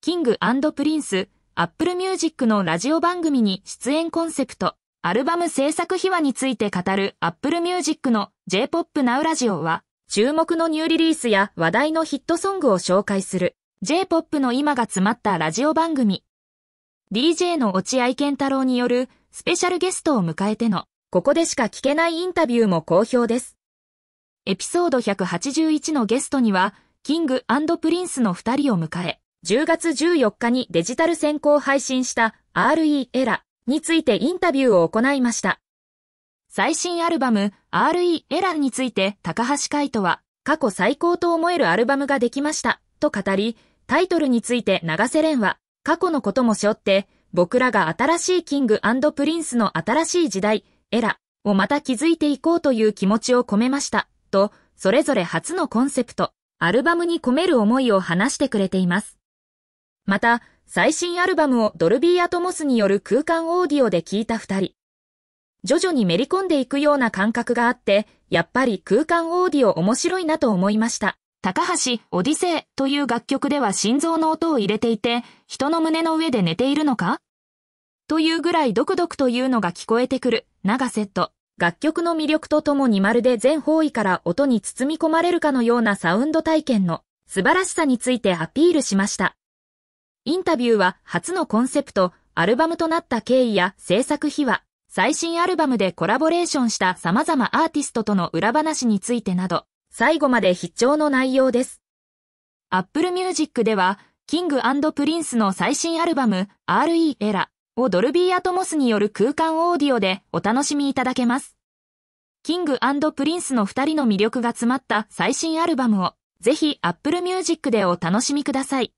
キングプリンス、アップルミュージックのラジオ番組に出演コンセプト、アルバム制作秘話について語るアップルミュージックの J-POP Now ラジオは、注目のニューリリースや話題のヒットソングを紹介する J-POP の今が詰まったラジオ番組。DJ の落合健太郎によるスペシャルゲストを迎えての、ここでしか聞けないインタビューも好評です。エピソード181のゲストには、キングプリンスの2人を迎え、10月14日にデジタル先行配信した RE エラについてインタビューを行いました。最新アルバム RE エラについて高橋海人は過去最高と思えるアルバムができましたと語り、タイトルについて長瀬廉は過去のことも背負って僕らが新しいキングプリンスの新しい時代、エラをまた築いていこうという気持ちを込めましたと、それぞれ初のコンセプト、アルバムに込める思いを話してくれています。また、最新アルバムをドルビーアトモスによる空間オーディオで聴いた二人。徐々にめり込んでいくような感覚があって、やっぱり空間オーディオ面白いなと思いました。高橋オディセイという楽曲では心臓の音を入れていて、人の胸の上で寝ているのかというぐらいドクドクというのが聞こえてくる、長セット。楽曲の魅力とともにまるで全方位から音に包み込まれるかのようなサウンド体験の素晴らしさについてアピールしました。インタビューは初のコンセプト、アルバムとなった経緯や制作秘話、最新アルバムでコラボレーションした様々アーティストとの裏話についてなど、最後まで必聴の内容です。Apple Music では、キングプリンスの最新アルバム RE エラをドルビーアトモスによる空間オーディオでお楽しみいただけます。キングプリンスの二人の魅力が詰まった最新アルバムをぜひ Apple Music でお楽しみください。